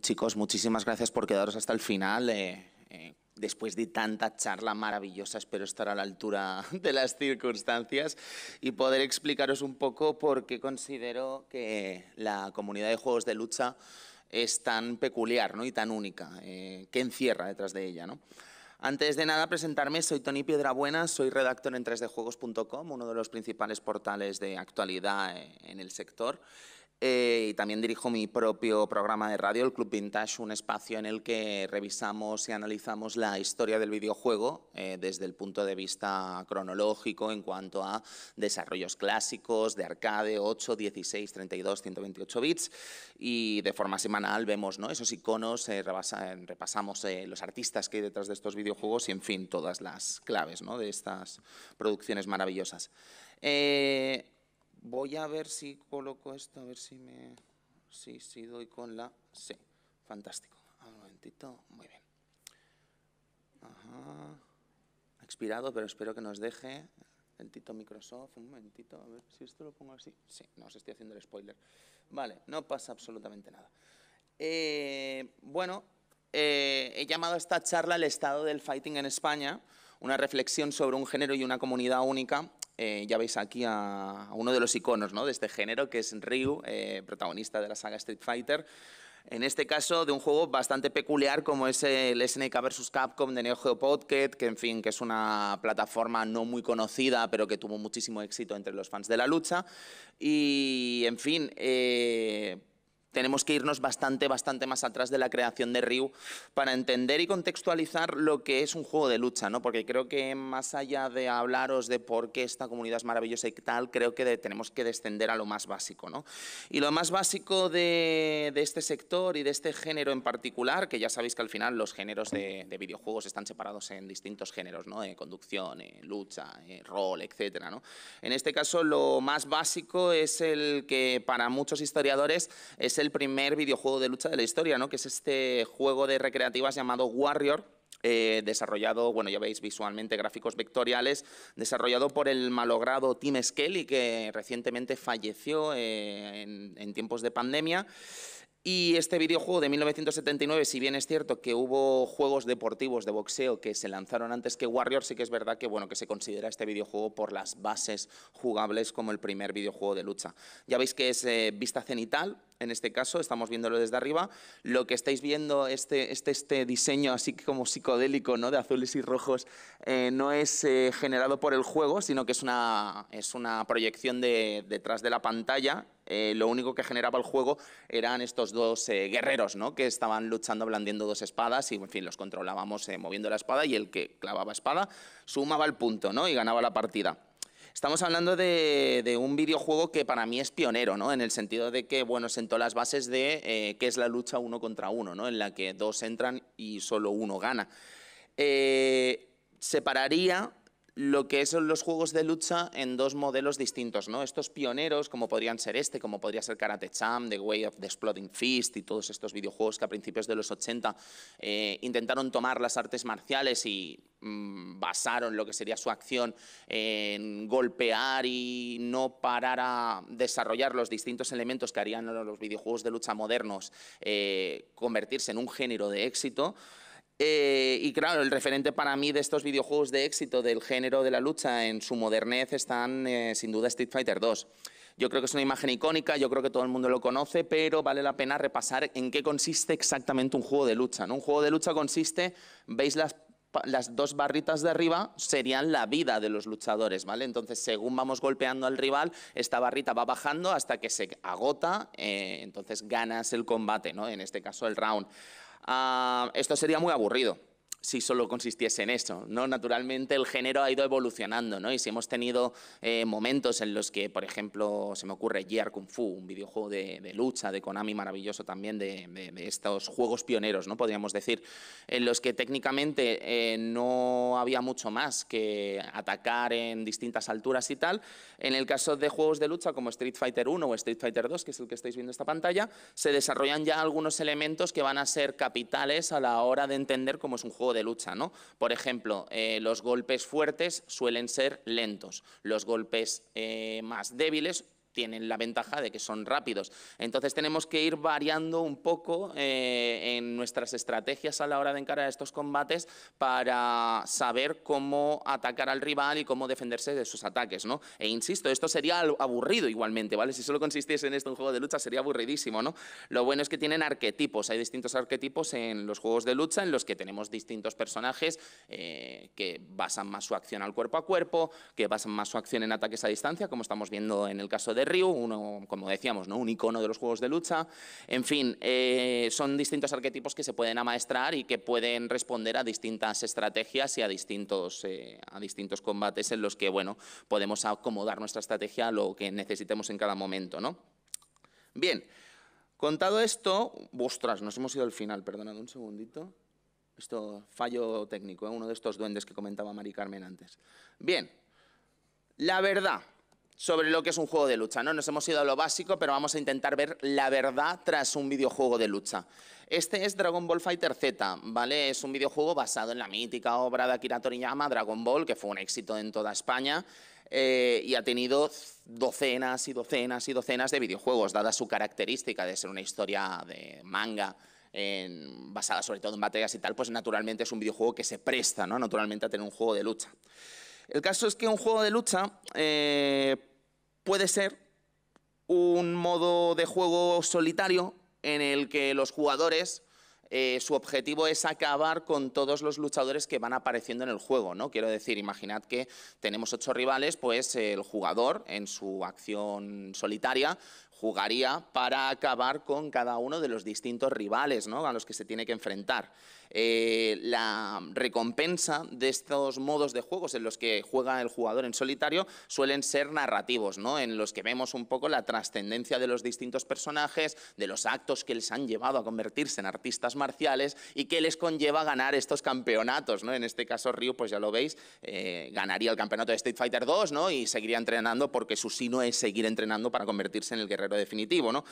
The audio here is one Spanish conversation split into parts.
chicos, muchísimas gracias por quedaros hasta el final. Eh, eh, después de tanta charla maravillosa, espero estar a la altura de las circunstancias y poder explicaros un poco por qué considero que la comunidad de juegos de lucha es tan peculiar ¿no? y tan única, eh, que encierra detrás de ella. Antes de nada, presentarme, soy Tony Piedrabuena, soy redactor en 3djuegos.com, uno de los principales portales de actualidad eh, en el sector. Eh, y también dirijo mi propio programa de radio, el Club Vintage, un espacio en el que revisamos y analizamos la historia del videojuego eh, desde el punto de vista cronológico en cuanto a desarrollos clásicos de arcade 8, 16, 32, 128 bits y de forma semanal vemos ¿no? esos iconos, eh, repasamos los artistas que hay detrás de estos videojuegos y en fin, todas las claves de estas producciones maravillosas. Voy a ver si coloco esto, a ver si me... Sí, sí, doy con la... Sí, fantástico. Un momentito, muy bien. Ajá. Ha expirado, pero espero que nos deje. el Tito Microsoft, un momentito, a ver si esto lo pongo así. Sí, no, os estoy haciendo el spoiler. Vale, no pasa absolutamente nada. Eh, bueno, eh, he llamado a esta charla el estado del fighting en España, una reflexión sobre un género y una comunidad única, eh, ya veis aquí a, uno de los iconos de este género, que es Ryu, eh, protagonista de la saga Street Fighter. En este caso, de un juego bastante peculiar como es el SNK vs. Capcom de Neo Geo Pocket, que en fin, que es una plataforma no muy conocida, pero que tuvo muchísimo éxito entre los fans de la lucha. Y, en fin, eh, tenemos que irnos bastante, bastante más atrás de la creación de Ryu para entender y contextualizar lo que es un juego de lucha, ¿no? Porque creo que más allá de hablaros de por qué esta comunidad es maravillosa y tal, creo que tenemos que descender a lo más básico, ¿no? Y lo más básico de, este sector y de este género en particular, que ya sabéis que al final los géneros de, videojuegos están separados en distintos géneros, ¿no? De eh, conducción, eh, lucha, eh, rol, etcétera, ¿no? En este caso, lo más básico es el que para muchos historiadores es el el primer videojuego de lucha de la historia, ¿no? que es este juego de recreativas llamado Warrior, eh, desarrollado, bueno, ya veis visualmente gráficos vectoriales, desarrollado por el malogrado Tim Skelly, que recientemente falleció eh, en, en, tiempos de pandemia. Y este videojuego de 1979, si bien es cierto que hubo juegos deportivos de boxeo que se lanzaron antes que Warrior, sí que es verdad que, bueno, que se considera este videojuego por las bases jugables como el primer videojuego de lucha. Ya veis que es eh, vista cenital, en este caso, estamos viéndolo desde arriba. Lo que estáis viendo, este, este, este diseño así como psicodélico, ¿no? de azules y rojos, eh, no es eh, generado por el juego, sino que es una, es una proyección detrás de la pantalla eh, lo único que generaba el juego eran estos dos eh, guerreros, ¿no? Que estaban luchando blandiendo dos espadas y, en fin, los controlábamos eh, moviendo la espada y el que clavaba espada sumaba el punto, Y ganaba la partida. Estamos hablando de, un videojuego que para mí es pionero, ¿no? En el sentido de que, bueno, sentó las bases de qué es la lucha uno contra uno, ¿no? En la que dos entran y solo uno gana. separaría lo que son los juegos de lucha en dos modelos distintos, ¿no? Estos pioneros, como podrían ser este, como podría ser Karate Champ, The Way of the Exploding Fist y todos estos videojuegos que a principios de los 80 eh, intentaron tomar las artes marciales y mm, basaron lo que sería su acción en golpear y no parar a desarrollar los distintos elementos que harían los videojuegos de lucha modernos eh, convertirse en un género de éxito. Eh, y claro, el referente para mí de estos videojuegos de éxito del género de la lucha en su modernez están eh, sin duda Street Fighter 2. Yo creo que es una imagen icónica, yo creo que todo el mundo lo conoce, pero vale la pena repasar en qué consiste exactamente un juego de lucha. Un juego de lucha consiste, veis las, las dos barritas de arriba, serían la vida de los luchadores, ¿vale? Entonces, según vamos golpeando al rival, esta barrita va bajando hasta que se agota, eh, entonces ganas el combate, ¿no? En este caso, el round. Ah, esto sería muy aburrido si solo consistiese en eso. ¿no? Naturalmente el género ha ido evolucionando ¿no? y si hemos tenido eh, momentos en los que, por ejemplo, se me ocurre Gear Kung Fu, un videojuego de, de lucha de Konami maravilloso también, de, de, estos juegos pioneros, ¿no? podríamos decir, en los que técnicamente eh, no había mucho más que atacar en distintas alturas y tal. En el caso de juegos de lucha como Street Fighter 1 o Street Fighter 2, que es el que estáis viendo en esta pantalla, se desarrollan ya algunos elementos que van a ser capitales a la hora de entender cómo es un juego de lucha. ¿no? Por ejemplo, eh, los golpes fuertes suelen ser lentos, los golpes eh, más débiles tienen la ventaja de que son rápidos. Entonces tenemos que ir variando un poco eh, en nuestras estrategias a la hora de encarar estos combates para saber cómo atacar al rival y cómo defenderse de sus ataques, ¿no? E insisto, esto sería aburrido igualmente, ¿vale? Si solo consistiese en esto un juego de lucha sería aburridísimo, ¿no? Lo bueno es que tienen arquetipos, hay distintos arquetipos en los juegos de lucha en los que tenemos distintos personajes eh, que basan más su acción al cuerpo a cuerpo, que basan más su acción en ataques a distancia, como estamos viendo en el caso de Río, uno, como decíamos, ¿no? un icono de los juegos de lucha. En fin, eh, son distintos arquetipos que se pueden amaestrar y que pueden responder a distintas estrategias y a distintos, eh, a distintos combates en los que bueno, podemos acomodar nuestra estrategia a lo que necesitemos en cada momento. Bien, contado esto, ostras, nos hemos ido al final, perdonad un segundito. Esto, fallo técnico, ¿eh? uno de estos duendes que comentaba Mari Carmen antes. Bien, la verdad, sobre lo que es un juego de lucha. ¿no? Nos hemos ido a lo básico, pero vamos a intentar ver la verdad tras un videojuego de lucha. Este es Dragon Ball Fighter Z, ¿vale? Es un videojuego basado en la mítica obra de Akira Toriyama, Dragon Ball, que fue un éxito en toda España. Eh, y ha tenido docenas y docenas y docenas de videojuegos, dada su característica de ser una historia de manga, basada sobre todo en batallas y tal, pues naturalmente es un videojuego que se presta, ¿no? Naturalmente a tener un juego de lucha. El caso es que un juego de lucha eh, puede ser un modo de juego solitario en el que los jugadores, eh, su objetivo es acabar con todos los luchadores que van apareciendo en el juego, ¿no? Quiero decir, imaginad que tenemos ocho rivales, pues el jugador en su acción solitaria jugaría para acabar con cada uno de los distintos rivales ¿no? a los que se tiene que enfrentar. Eh, la recompensa de estos modos de juegos en los que juega el jugador en solitario suelen ser narrativos, ¿no? en los que vemos un poco la trascendencia de los distintos personajes, de los actos que les han llevado a convertirse en artistas marciales y que les conlleva ganar estos campeonatos. ¿no? En este caso, Ryu, pues ya lo veis, eh, ganaría el campeonato de Street Fighter 2 ¿no? y seguiría entrenando porque su sino es seguir entrenando para convertirse en el guerrero definitivo. ¿no?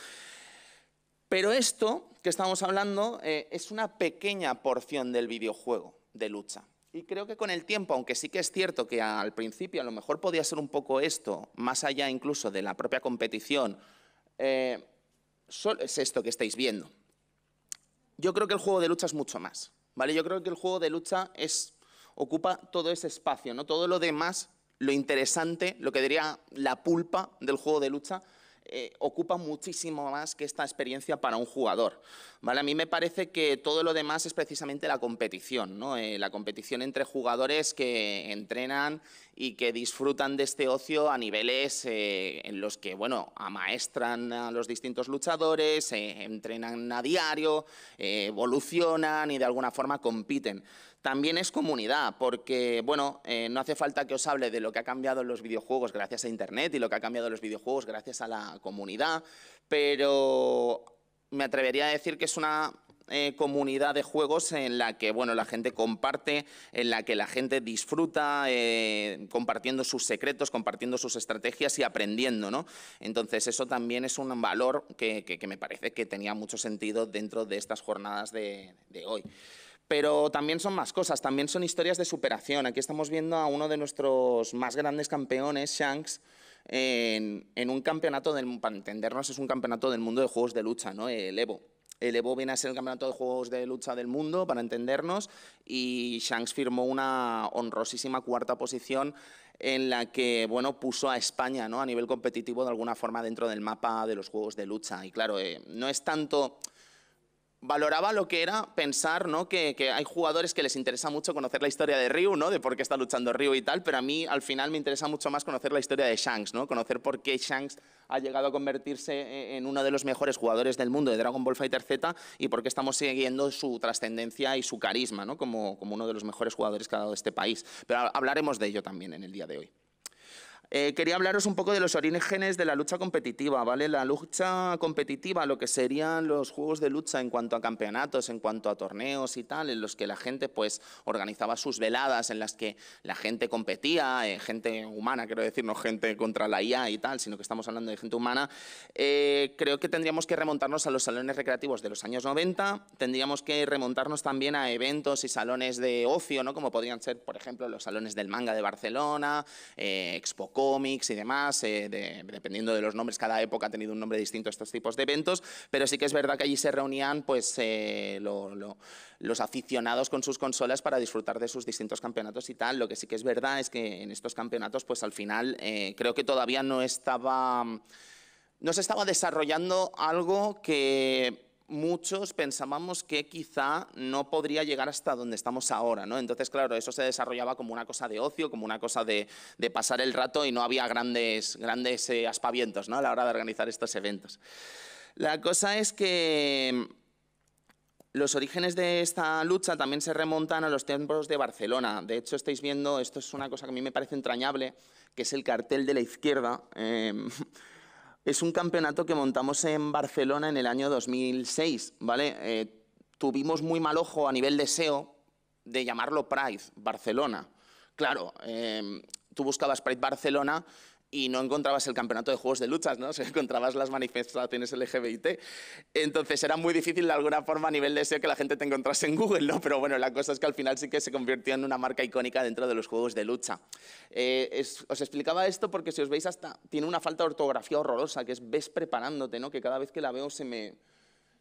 Pero esto que estamos hablando eh, es una pequeña porción del videojuego de lucha. Y creo que con el tiempo, aunque sí que es cierto que al principio a lo mejor podía ser un poco esto, más allá incluso de la propia competición, eh, es esto que estáis viendo. Yo creo que el juego de lucha es mucho más. ¿vale? Yo creo que el juego de lucha es, ocupa todo ese espacio, ¿no? todo lo demás, lo interesante, lo que diría la pulpa del juego de lucha, eh, ocupa muchísimo más que esta experiencia para un jugador. ¿vale? A mí me parece que todo lo demás es precisamente la competición, ¿no? Eh, la competición entre jugadores que entrenan y que disfrutan de este ocio a niveles eh, en los que bueno, amaestran a los distintos luchadores, entrenan a diario, evolucionan y de alguna forma compiten. También es comunidad, porque bueno, eh, no hace falta que os hable de lo que ha cambiado en los videojuegos gracias a Internet y lo que ha cambiado en los videojuegos gracias a la comunidad, pero me atrevería a decir que es una eh, comunidad de juegos en la que bueno, la gente comparte, en la que la gente disfruta, eh, compartiendo sus secretos, compartiendo sus estrategias y aprendiendo. ¿no? Entonces eso también es un valor que, que, me parece que tenía mucho sentido dentro de estas jornadas de hoy pero también son más cosas, también son historias de superación. Aquí estamos viendo a uno de nuestros más grandes campeones, Shanks, en, un campeonato, del, para entendernos, es un campeonato del mundo de juegos de lucha, ¿no? el Evo. El Evo viene a ser el campeonato de juegos de lucha del mundo, para entendernos, y Shanks firmó una honrosísima cuarta posición en la que bueno, puso a España ¿no? a nivel competitivo de alguna forma dentro del mapa de los juegos de lucha. Y claro, eh, no es tanto valoraba lo que era pensar ¿no? que, hay jugadores que les interesa mucho conocer la historia de Ryu, ¿no? de por qué está luchando Ryu y tal, pero a mí al final me interesa mucho más conocer la historia de Shanks, ¿no? conocer por qué Shanks ha llegado a convertirse e, en uno de los mejores jugadores del mundo de Dragon Ball Fighter Z y por qué estamos siguiendo su trascendencia y su carisma ¿no? como, como uno de los mejores jugadores que ha dado este país. Pero hablaremos de ello también en el día de hoy. Eh, quería hablaros un poco de los orígenes de la lucha competitiva, ¿vale? La lucha competitiva, lo que serían los juegos de lucha en cuanto a campeonatos, en cuanto a torneos y tal, en los que la gente pues organizaba sus veladas, en las que la gente competía, eh, gente humana, quiero decir, no gente contra la IA y tal, sino que estamos hablando de gente humana. Eh, creo que tendríamos que remontarnos a los salones recreativos de los años 90, tendríamos que remontarnos también a eventos y salones de ocio, ¿no? Como podrían ser, por ejemplo, los salones del manga de Barcelona, Expo cómics y demás, eh, dependiendo de los nombres, cada época ha tenido un nombre distinto a estos tipos de eventos, pero sí que es verdad que allí se reunían pues, eh, los aficionados con sus consolas para disfrutar de sus distintos campeonatos y tal. Lo que sí que es verdad es que en estos campeonatos, pues al final, eh, creo que todavía no estaba... No se estaba desarrollando algo que muchos pensábamos que quizá no podría llegar hasta donde estamos ahora, ¿no? Entonces, claro, eso se desarrollaba como una cosa de ocio, como una cosa de, pasar el rato y no había grandes, grandes eh, aspavientos, ¿no? A la hora de organizar estos eventos. La cosa es que los orígenes de esta lucha también se remontan a los tiempos de Barcelona. De hecho, estáis viendo, esto es una cosa que a mí me parece entrañable, que es el cartel de la izquierda. Eh, es un campeonato que montamos en Barcelona en el año 2006, ¿vale? Eh, tuvimos muy mal ojo a nivel de SEO de llamarlo Pride Barcelona. Claro, eh, tú buscabas Pride Barcelona y no encontrabas el campeonato de juegos de luchas, ¿no? O encontrabas las manifestaciones LGBT. Entonces era muy difícil de alguna forma a nivel de SEO que la gente te encontrase en Google, ¿no? Pero bueno, la cosa es que al final sí que se convirtió en una marca icónica dentro de los juegos de lucha. Eh, os explicaba esto porque si os veis hasta tiene una falta de ortografía horrorosa, que es ves preparándote, ¿no? Que cada vez que la veo se me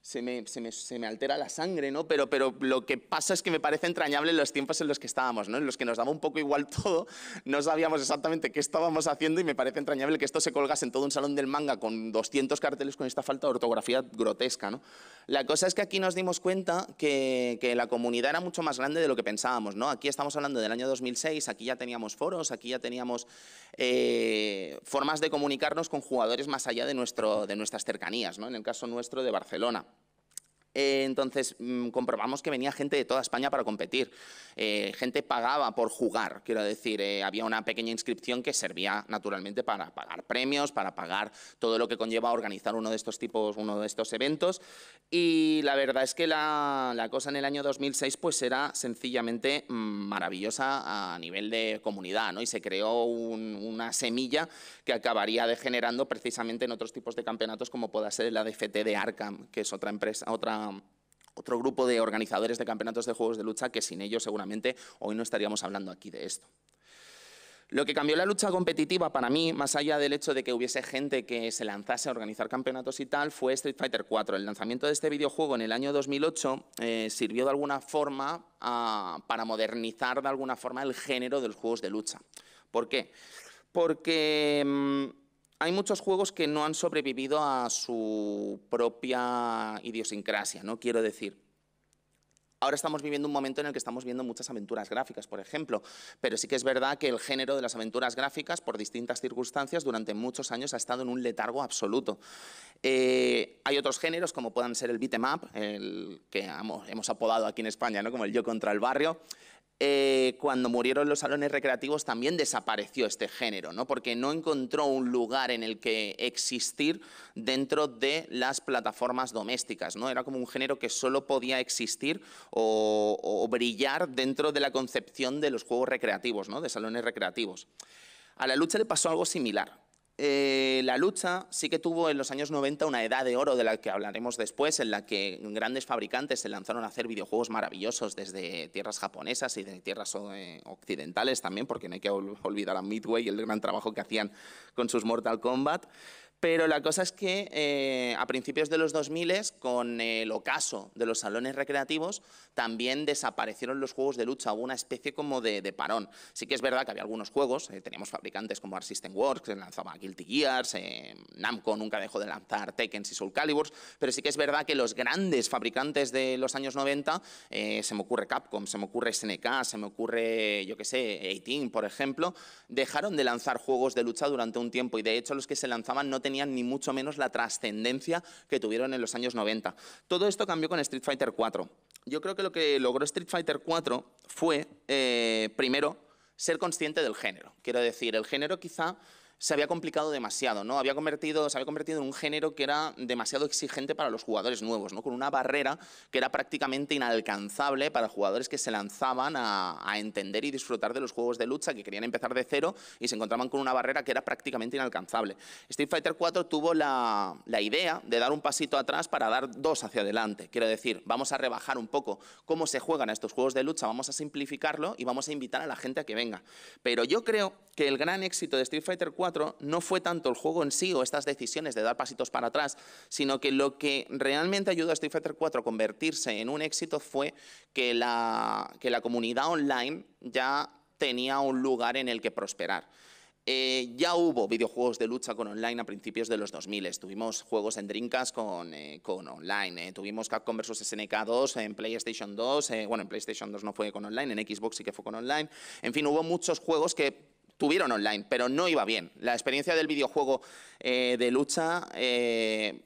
se me, altera la sangre, ¿no? Pero, pero lo que pasa es que me parece entrañable los tiempos en los que estábamos, ¿no? En los que nos daba un poco igual todo, no sabíamos exactamente qué estábamos haciendo y me parece entrañable que esto se colgase en todo un salón del manga con 200 carteles con esta falta de ortografía grotesca, ¿no? La cosa es que aquí nos dimos cuenta que, la comunidad era mucho más grande de lo que pensábamos, ¿no? Aquí estamos hablando del año 2006, aquí ya teníamos foros, aquí ya teníamos eh, formas de comunicarnos con jugadores más allá de, nuestro, de nuestras cercanías, ¿no? En el caso nuestro de Barcelona. Eh, entonces mm, comprobamos que venía gente de toda España para competir. Eh, gente pagaba por jugar, quiero decir, eh, había una pequeña inscripción que servía naturalmente para pagar premios, para pagar todo lo que conlleva organizar uno de estos tipos, uno de estos eventos. Y la verdad es que la, cosa en el año 2006 pues era sencillamente mm, maravillosa a nivel de comunidad, ¿no? Y se creó una semilla que acabaría degenerando precisamente en otros tipos de campeonatos como pueda ser la DFT de Arkham, que es otra empresa, otra Um, otro grupo de organizadores de campeonatos de juegos de lucha que sin ellos seguramente hoy no estaríamos hablando aquí de esto. Lo que cambió la lucha competitiva para mí, más allá del hecho de que hubiese gente que se lanzase a organizar campeonatos y tal, fue Street Fighter 4. El lanzamiento de este videojuego en el año 2008 eh, sirvió de alguna forma ah, para modernizar de alguna forma el género de los juegos de lucha. ¿Por qué? Porque... Mm, hay muchos juegos que no han sobrevivido a su propia idiosincrasia, ¿no? Quiero decir, Ahora estamos viviendo un momento en el que estamos viendo muchas aventuras gráficas, por ejemplo, pero sí que es verdad que el género de las aventuras gráficas, por distintas circunstancias, durante muchos años ha estado en un letargo absoluto. Eh, hay otros géneros, como puedan ser el em up, el que hemos, hemos apodado aquí en España, ¿no? como el yo contra el barrio, eh, cuando murieron los salones recreativos también desapareció este género, porque no encontró un lugar en el que existir dentro de las plataformas domésticas. ¿no? Era como un género que solo podía existir o, o brillar dentro de la concepción de los juegos recreativos, ¿no? de salones recreativos. A la lucha le pasó algo similar. Eh, la lucha sí que tuvo en los años 90 una edad de oro de la que hablaremos después, en la que grandes fabricantes se lanzaron a hacer videojuegos maravillosos desde tierras japonesas y de tierras eh, occidentales también, porque no hay que olvidar a Midway y el gran trabajo que hacían con sus Mortal Kombat. Pero la cosa es que eh, a principios de los 2000, con el ocaso de los salones recreativos, también desaparecieron los juegos de lucha, hubo una especie como de, parón. Sí que es verdad que había algunos juegos, eh, teníamos fabricantes como Art System Works, que lanzaba Guilty Gears, eh, Namco nunca dejó de lanzar Tekken y Soul Calibur, pero sí que es verdad que los grandes fabricantes de los años 90, se me ocurre Capcom, se me ocurre SNK, se me ocurre, yo qué sé, 18, por ejemplo, dejaron de lanzar juegos de lucha durante un tiempo y de hecho los que se lanzaban no tenían ni mucho menos la trascendencia que tuvieron en los años 90. Todo esto cambió con Street Fighter 4. Yo creo que lo que logró Street Fighter 4 fue, eh, primero, ser consciente del género. Quiero decir, el género quizá se había complicado demasiado, ¿no? Había convertido, se había convertido en un género que era demasiado exigente para los jugadores nuevos, ¿no? Con una barrera que era prácticamente inalcanzable para jugadores que se lanzaban a, entender y disfrutar de los juegos de lucha, que querían empezar de cero y se encontraban con una barrera que era prácticamente inalcanzable. Street Fighter 4 tuvo la, la idea de dar un pasito atrás para dar dos hacia adelante. Quiero decir, vamos a rebajar un poco cómo se juegan estos juegos de lucha, vamos a simplificarlo y vamos a invitar a la gente a que venga. Pero yo creo que el gran éxito de Street Fighter 4 no fue tanto el juego en sí o estas decisiones de dar pasitos para atrás, sino que lo que realmente ayudó a Street Fighter 4 a convertirse en un éxito fue que la, que la comunidad online ya tenía un lugar en el que prosperar. Eh, ya hubo videojuegos de lucha con online a principios de los 2000. Tuvimos juegos en Dreamcast con, eh, online. Eh. Tuvimos Capcom vs. SNK 2 en PlayStation 2. bueno, en PlayStation 2 no fue con online, en Xbox sí que fue con online. En fin, hubo muchos juegos que tuvieron online, pero no iba bien. La experiencia del videojuego eh, de lucha, eh,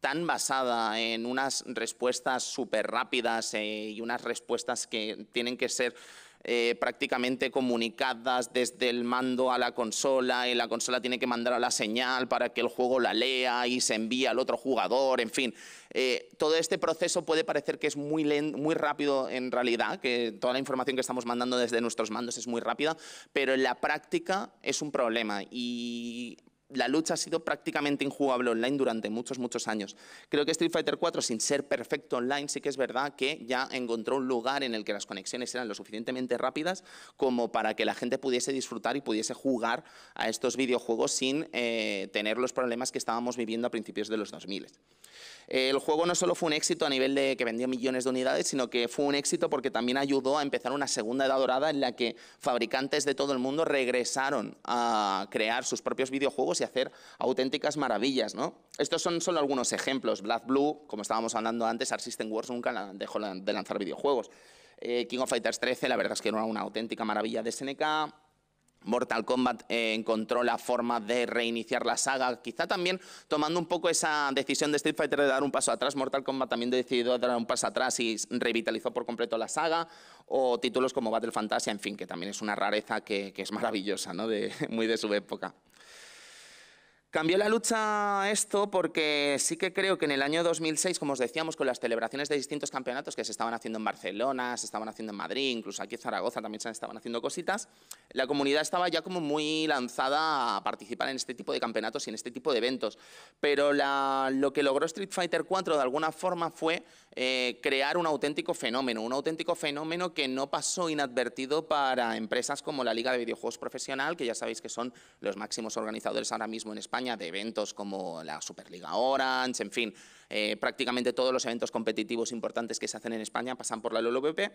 tan basada en unas respuestas súper rápidas eh, y unas respuestas que tienen que ser eh, prácticamente comunicadas desde el mando a la consola y la consola tiene que mandar la señal para que el juego la lea y se envíe al otro jugador, en fin. Eh, todo este proceso puede parecer que es muy, muy rápido en realidad, que toda la información que estamos mandando desde nuestros mandos es muy rápida, pero en la práctica es un problema y la lucha ha sido prácticamente injugable online durante muchos, muchos años. Creo que Street Fighter 4, sin ser perfecto online, sí que es verdad que ya encontró un lugar en el que las conexiones eran lo suficientemente rápidas como para que la gente pudiese disfrutar y pudiese jugar a estos videojuegos sin eh, tener los problemas que estábamos viviendo a principios de los 2000 el juego no solo fue un éxito a nivel de que vendió millones de unidades, sino que fue un éxito porque también ayudó a empezar una segunda edad dorada en la que fabricantes de todo el mundo regresaron a crear sus propios videojuegos y hacer auténticas maravillas, ¿no? Estos son solo algunos ejemplos. Black Blue, como estábamos hablando antes, Art System Wars nunca dejó de lanzar videojuegos. Eh, King of Fighters 13, la verdad es que era una auténtica maravilla de SNK. Mortal Kombat eh, encontró la forma de reiniciar la saga, quizá también tomando un poco esa decisión de Street Fighter de dar un paso atrás, Mortal Kombat también decidió dar un paso atrás y revitalizó por completo la saga, o títulos como Battle Fantasy, en fin, que también es una rareza que, es maravillosa, ¿no? de, muy de su época. Cambió la lucha esto porque sí que creo que en el año 2006, como os decíamos, con las celebraciones de distintos campeonatos que se estaban haciendo en Barcelona, se estaban haciendo en Madrid, incluso aquí en Zaragoza también se estaban haciendo cositas, la comunidad estaba ya como muy lanzada a participar en este tipo de campeonatos y en este tipo de eventos. Pero la, lo que logró Street Fighter 4 de alguna forma fue eh, crear un auténtico fenómeno, un auténtico fenómeno que no pasó inadvertido para empresas como la Liga de Videojuegos Profesional, que ya sabéis que son los máximos organizadores ahora mismo en España de eventos como la Superliga Orange, en fin, eh, prácticamente todos los eventos competitivos importantes que se hacen en España pasan por la LVP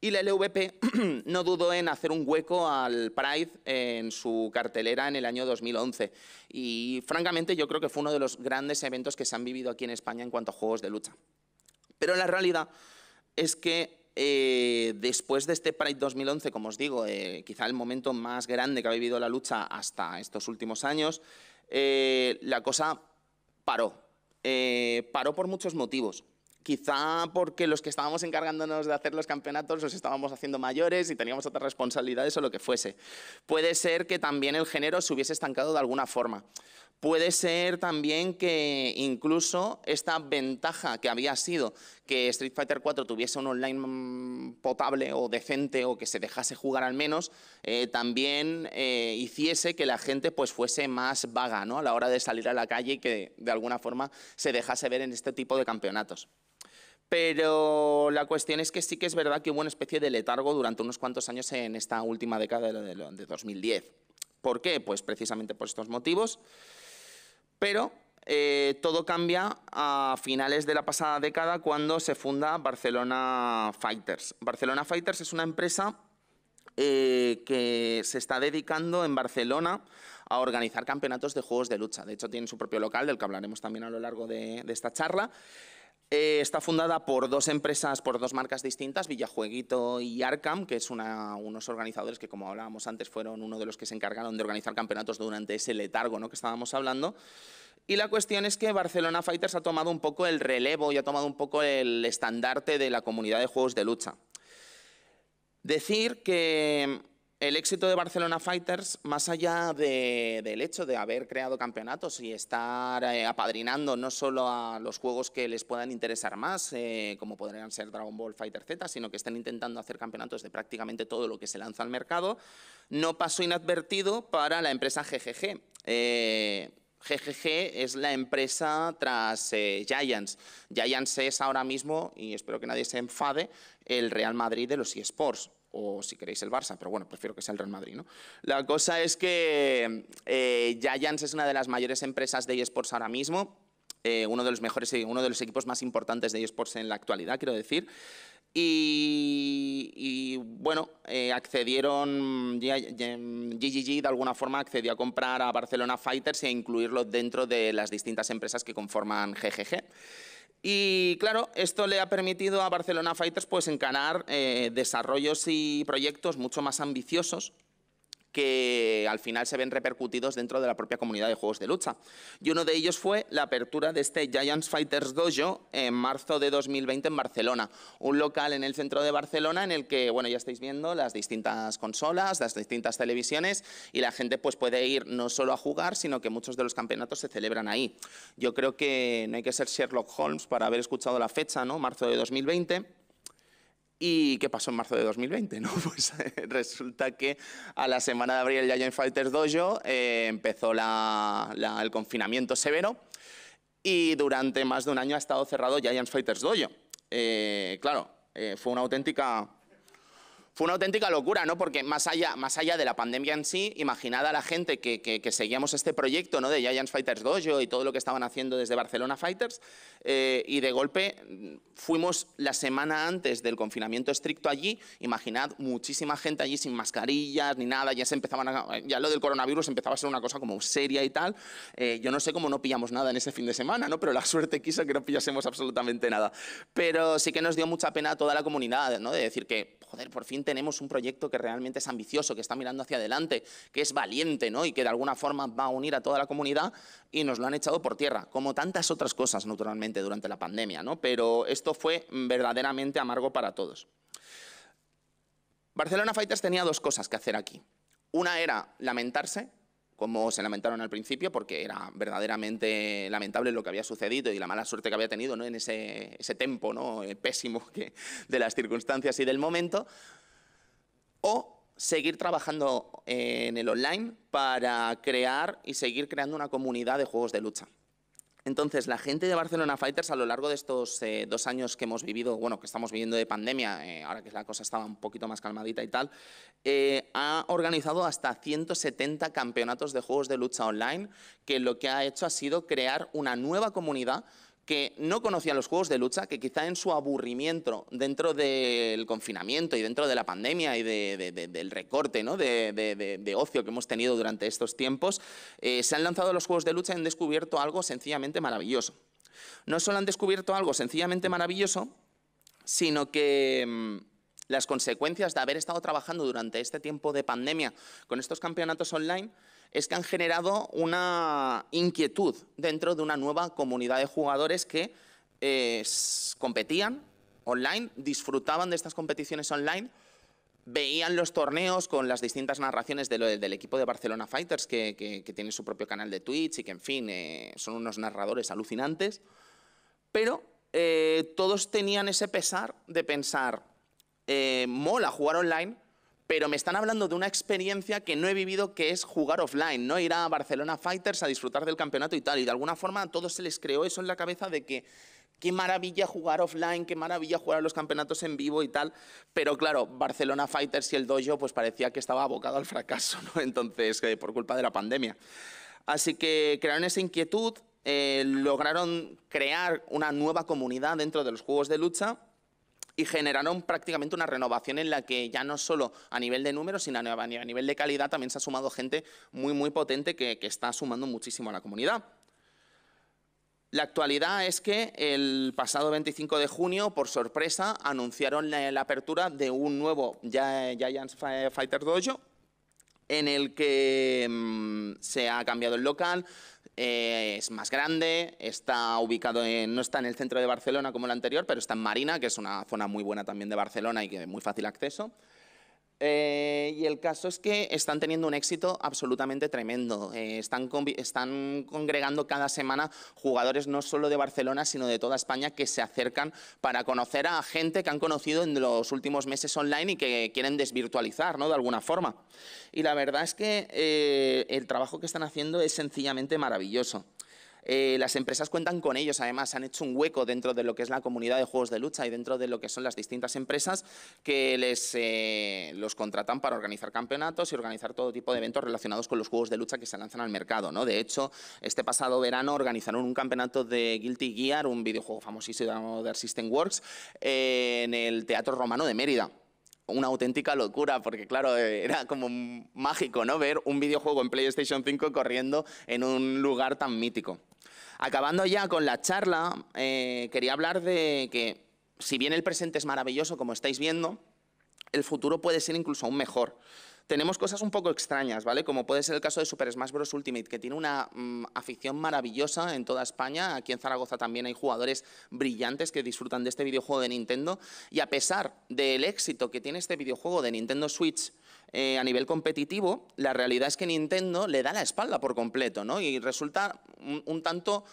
y la LVP no dudó en hacer un hueco al Pride en su cartelera en el año 2011 y francamente yo creo que fue uno de los grandes eventos que se han vivido aquí en España en cuanto a juegos de lucha. Pero la realidad es que eh, después de este Pride 2011, como os digo, eh, quizá el momento más grande que ha vivido la lucha hasta estos últimos años, eh, la cosa paró. Eh, paró por muchos motivos. Quizá porque los que estábamos encargándonos de hacer los campeonatos los estábamos haciendo mayores y teníamos otras responsabilidades o lo que fuese. Puede ser que también el género se hubiese estancado de alguna forma. Puede ser también que incluso esta ventaja que había sido que Street Fighter 4 tuviese un online potable o decente o que se dejase jugar al menos, eh, también eh, hiciese que la gente pues fuese más vaga ¿no? a la hora de salir a la calle y que de alguna forma se dejase ver en este tipo de campeonatos. Pero la cuestión es que sí que es verdad que hubo una especie de letargo durante unos cuantos años en esta última década de 2010. ¿Por qué? Pues precisamente por estos motivos. Pero eh, todo cambia a finales de la pasada década cuando se funda Barcelona Fighters. Barcelona Fighters es una empresa eh, que se está dedicando en Barcelona a organizar campeonatos de juegos de lucha. De hecho, tiene su propio local, del que hablaremos también a lo largo de, esta charla. Eh, está fundada por dos empresas, por dos marcas distintas, Villajueguito y Arcam, que es unos organizadores que, como hablábamos antes, fueron uno de los que se encargaron de organizar campeonatos durante ese letargo ¿no? que estábamos hablando. Y la cuestión es que Barcelona Fighters ha tomado un poco el relevo y ha tomado un poco el estandarte de la comunidad de juegos de lucha. Decir que el éxito de Barcelona Fighters, más allá del hecho de haber creado campeonatos y estar eh, apadrinando no solo a los juegos que les puedan interesar más, eh, como podrían ser Dragon Ball Fighter Z, sino que están intentando hacer campeonatos de prácticamente todo lo que se lanza al mercado, no pasó inadvertido para la empresa GGG. GGG es la empresa tras eh, Giants. Giants es ahora mismo, y espero que nadie se enfade, el Real Madrid de los eSports o si queréis el Barça, pero bueno, prefiero que sea el Real Madrid, La cosa es que eh, Giants es una de las mayores empresas de eSports ahora mismo, eh, uno de los mejores, uno de los equipos más importantes de eSports en la actualidad, quiero decir, y, bueno, eh, accedieron, GGG de alguna forma accedió a comprar a Barcelona Fighters e incluirlo dentro de las distintas empresas que conforman GGG. Y claro, esto le ha permitido a Barcelona Fighters pues, encarar eh, desarrollos y proyectos mucho más ambiciosos que al final se ven repercutidos dentro de la propia comunidad de juegos de lucha. Y uno de ellos fue la apertura de este Giants Fighters Dojo en marzo de 2020 en Barcelona, un local en el centro de Barcelona en el que, bueno, ya estáis viendo las distintas consolas, las distintas televisiones y la gente pues puede ir no solo a jugar, sino que muchos de los campeonatos se celebran ahí. Yo creo que no hay que ser Sherlock Holmes para haber escuchado la fecha, ¿no? Marzo de 2020 ¿Y qué pasó en marzo de 2020? ¿no? Pues eh, resulta que a la semana de abril el Fighters Dojo eh, empezó el confinamiento severo y durante más de un año ha estado cerrado Giant Fighters Dojo. Eh, claro, fue una auténtica fue una auténtica locura, ¿no? Porque más allá, más allá de la pandemia en sí, imaginad a la gente que, que, seguíamos este proyecto, ¿no? De Giants Fighters Dojo y todo lo que estaban haciendo desde Barcelona Fighters, eh, y de golpe mm, fuimos la semana antes del confinamiento estricto allí, imaginad muchísima gente allí sin mascarillas ni nada, ya se empezaban ya lo del coronavirus empezaba a ser una cosa como seria y tal. Eh, yo no sé cómo no pillamos nada en ese fin de semana, ¿no? Pero la suerte quiso que no pillásemos absolutamente nada. Pero sí que nos dio mucha pena a toda la comunidad, ¿no? De decir que, joder, por fin tenemos un proyecto que realmente es ambicioso, que está mirando hacia adelante, que es valiente ¿no? y que de alguna forma va a unir a toda la comunidad y nos lo han echado por tierra, como tantas otras cosas naturalmente durante la pandemia, ¿no? pero esto fue verdaderamente amargo para todos. Barcelona Fighters tenía dos cosas que hacer aquí. Una era lamentarse, como se lamentaron al principio, porque era verdaderamente lamentable lo que había sucedido y la mala suerte que había tenido ¿no? en ese, ese tempo ¿no? Eh, pésimo que, de las circunstancias y del momento, o seguir trabajando eh, en el online para crear y seguir creando una comunidad de juegos de lucha. Entonces, la gente de Barcelona Fighters a lo largo de estos eh, dos años que hemos vivido, bueno, que estamos viviendo de pandemia, eh, ahora que la cosa estaba un poquito más calmadita y tal, ha organizado hasta 170 campeonatos de juegos de lucha online, que lo que ha hecho ha sido crear una nueva comunidad que no conocían los juegos de lucha, que quizá en su aburrimiento dentro del confinamiento y dentro de la pandemia y del recorte de, ocio que hemos tenido durante estos tiempos, eh, se han lanzado los juegos de lucha y han descubierto algo sencillamente maravilloso. No solo han descubierto algo sencillamente maravilloso, sino que mm, las consecuencias de haber estado trabajando durante este tiempo de pandemia con estos campeonatos online es que han generado una inquietud dentro de una nueva comunidad de jugadores que eh, competían online, disfrutaban de estas competiciones online, veían los torneos con las distintas narraciones del, equipo de Barcelona Fighters, que, tiene su propio canal de Twitch y que, en fin, eh, son unos narradores alucinantes, pero eh, todos tenían ese pesar de pensar, mola jugar online, pero me están hablando de una experiencia que no he vivido, que es jugar offline, no ir a Barcelona Fighters a disfrutar del campeonato y tal. Y de alguna forma a todos se les creó eso en la cabeza de que qué maravilla jugar offline, qué maravilla jugar los campeonatos en vivo y tal. Pero claro, Barcelona Fighters y el dojo pues parecía que estaba abocado al fracaso, ¿no? Entonces, eh, por culpa de la pandemia. Así que crearon esa inquietud, eh, lograron crear una nueva comunidad dentro de los juegos de lucha y generaron prácticamente una renovación en la que ya no solo a nivel de números, sino a nivel de calidad también se ha sumado gente muy, muy potente que, está sumando muchísimo a la comunidad. La actualidad es que el pasado 25 de junio, por sorpresa, anunciaron la, apertura de un nuevo Giants Fighter Dojo, en el que mm, se ha cambiado el local, eh, es más grande, está ubicado en, no está en el centro de Barcelona como el anterior, pero está en Marina, que es una zona muy buena también de Barcelona y que muy fácil acceso. Eh, y el caso es que están teniendo un éxito absolutamente tremendo. Eh, están, congregando cada semana jugadores no solo de Barcelona, sino de toda España que se acercan para conocer a gente que han conocido en los últimos meses online y que quieren desvirtualizar, ¿no? De alguna forma. Y la verdad es que eh, el trabajo que están haciendo es sencillamente maravilloso. Eh, las empresas cuentan con ellos, además, han hecho un hueco dentro de lo que es la comunidad de juegos de lucha y dentro de lo que son las distintas empresas que les, eh, los contratan para organizar campeonatos y organizar todo tipo de eventos relacionados con los juegos de lucha que se lanzan al mercado. ¿no? De hecho, este pasado verano organizaron un campeonato de Guilty Gear, un videojuego famosísimo de System Works, eh, en el Teatro Romano de Mérida una auténtica locura, porque claro, era como mágico, ¿no? Ver un videojuego en PlayStation 5 corriendo en un lugar tan mítico. Acabando ya con la charla, eh, quería hablar de que si bien el presente es maravilloso, como estáis viendo, el futuro puede ser incluso aún mejor. Tenemos cosas un poco extrañas, ¿vale? Como puede ser el caso de Super Smash Bros. Ultimate, que tiene una mm, afición maravillosa en toda España. Aquí en Zaragoza también hay jugadores brillantes que disfrutan de este videojuego de Nintendo. Y a pesar del éxito que tiene este videojuego de Nintendo Switch, eh, a nivel competitivo, la realidad es que Nintendo le da la espalda por completo, Y resulta un, tanto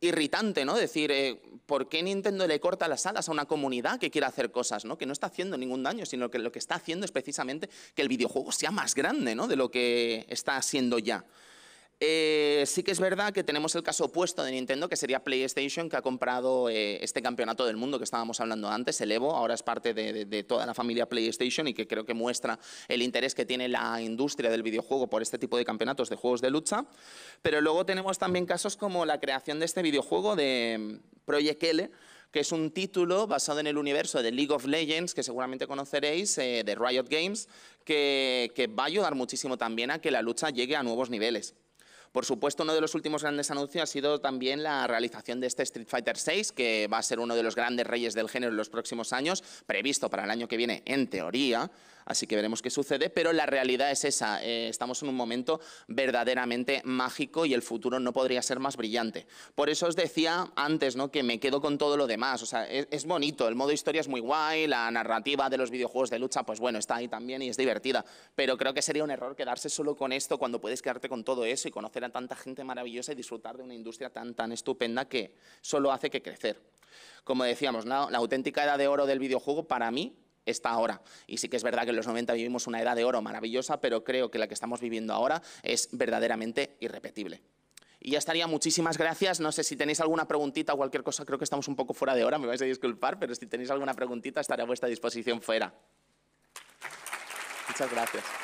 irritante, ¿no? Decir, eh, ¿por qué Nintendo le corta las alas a una comunidad que quiere hacer cosas, ¿no? Que no está haciendo ningún daño, sino que lo que está haciendo es precisamente que el videojuego sea más grande, De lo que está haciendo ya. Eh, sí que es verdad que tenemos el caso opuesto de Nintendo, que sería PlayStation, que ha comprado eh, este campeonato del mundo que estábamos hablando antes, el Evo, ahora es parte de, toda la familia PlayStation y que creo que muestra el interés que tiene la industria del videojuego por este tipo de campeonatos de juegos de lucha. Pero luego tenemos también casos como la creación de este videojuego de mm, Project L, que es un título basado en el universo de League of Legends, que seguramente conoceréis, eh, de Riot Games, que va a ayudar muchísimo también a que la lucha llegue a nuevos niveles. Por supuesto, uno de los últimos grandes anuncios ha sido también la realización de este Street Fighter VI, que va a ser uno de los grandes reyes del género en los próximos años, previsto para el año que viene, en teoría, Así que veremos qué sucede, pero la realidad es esa. Eh, estamos en un momento verdaderamente mágico y el futuro no podría ser más brillante. Por eso os decía antes ¿no? que me quedo con todo lo demás. O sea, es, bonito, el modo historia es muy guay, la narrativa de los videojuegos de lucha, pues bueno, está ahí también y es divertida. Pero creo que sería un error quedarse solo con esto cuando puedes quedarte con todo eso y conocer a tanta gente maravillosa y disfrutar de una industria tan, tan estupenda que solo hace que crecer. Como decíamos, la auténtica edad de oro del videojuego para mí esta hora Y sí que es verdad que en los 90 vivimos una edad de oro maravillosa, pero creo que la que estamos viviendo ahora es verdaderamente irrepetible. Y ya estaría, muchísimas gracias. No sé si tenéis alguna preguntita o cualquier cosa, creo que estamos un poco fuera de hora, me vais a disculpar, pero si tenéis alguna preguntita estaré a vuestra disposición fuera. Muchas gracias.